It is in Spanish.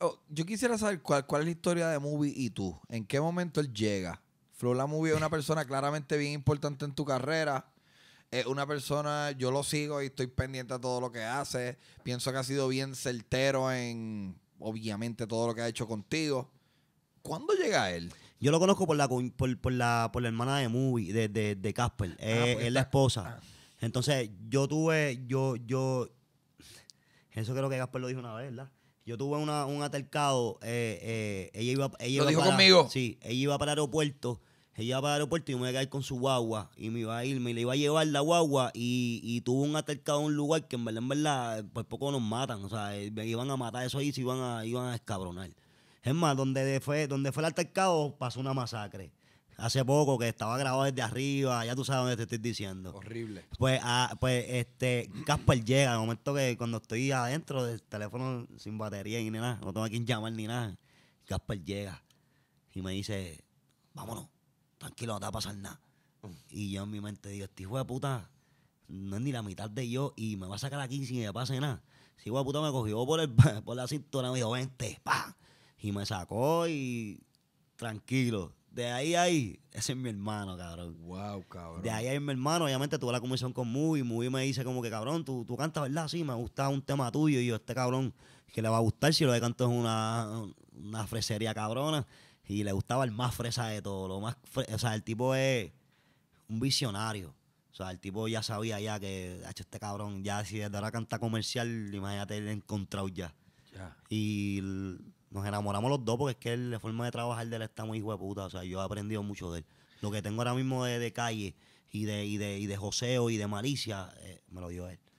Oh, yo quisiera saber cuál, cuál es la historia de Movie y tú. ¿En qué momento él llega? Flor La Movie es una persona claramente bien importante en tu carrera. Es una persona, yo lo sigo y estoy pendiente a todo lo que hace. Pienso que ha sido bien certero en, obviamente, todo lo que ha hecho contigo. ¿Cuándo llega él? Yo lo conozco por la, por, la, hermana de Movie, de, Casper. Ah, eh, pues, es la esposa. Ah. Entonces, yo tuve, yo, yo, eso creo que Casper lo dijo una vez, ¿verdad? Yo tuve un altercado. Eh, eh, ella iba, ella ¿Lo dijo conmigo? Sí, ella iba para el aeropuerto. Ella iba para el aeropuerto y me iba a caer con su guagua. Y me iba a ir, me le iba a llevar la guagua. Y, y tuvo un altercado en un lugar que en verdad, en verdad, pues poco nos matan. O sea, eh, me iban a matar eso ahí, se iban a, iban a escabronar. Es más, donde fue, donde fue el altercado pasó una masacre hace poco que estaba grabado desde arriba, ya tú sabes dónde te estoy diciendo. Horrible. Pues, ah, pues este, Casper llega, al momento que cuando estoy adentro del teléfono sin batería ni nada, no tengo a quien llamar ni nada, Casper llega y me dice, vámonos, tranquilo, no te va a pasar nada. Mm. Y yo en mi mente digo, este hijo de puta no es ni la mitad de yo y me va a sacar aquí sin que me pase nada. Si este hijo de puta me cogió por, el, por la cintura, me dijo, vente, pa. Y me sacó y tranquilo de ahí a ahí, ese es mi hermano, cabrón. Wow, cabrón. De ahí hay ahí mi hermano, obviamente tuve la comisión con Muy, Muy me dice como que, cabrón, tú, tú cantas, ¿verdad? Sí, me gusta un tema tuyo y yo, este cabrón, que le va a gustar si lo de canto es una, fresería cabrona. Y le gustaba el más fresa de todo, lo más, o sea, el tipo es un visionario. O sea, el tipo ya sabía ya que, hecho este cabrón, ya si desde ahora canta comercial, imagínate, el encontrado ya. ya Y nos enamoramos los dos porque es que él, la forma de trabajar de él está muy de puta. O sea, yo he aprendido mucho de él. Lo que tengo ahora mismo de, calle y de, y de, y de joseo y de malicia, eh, me lo dio él.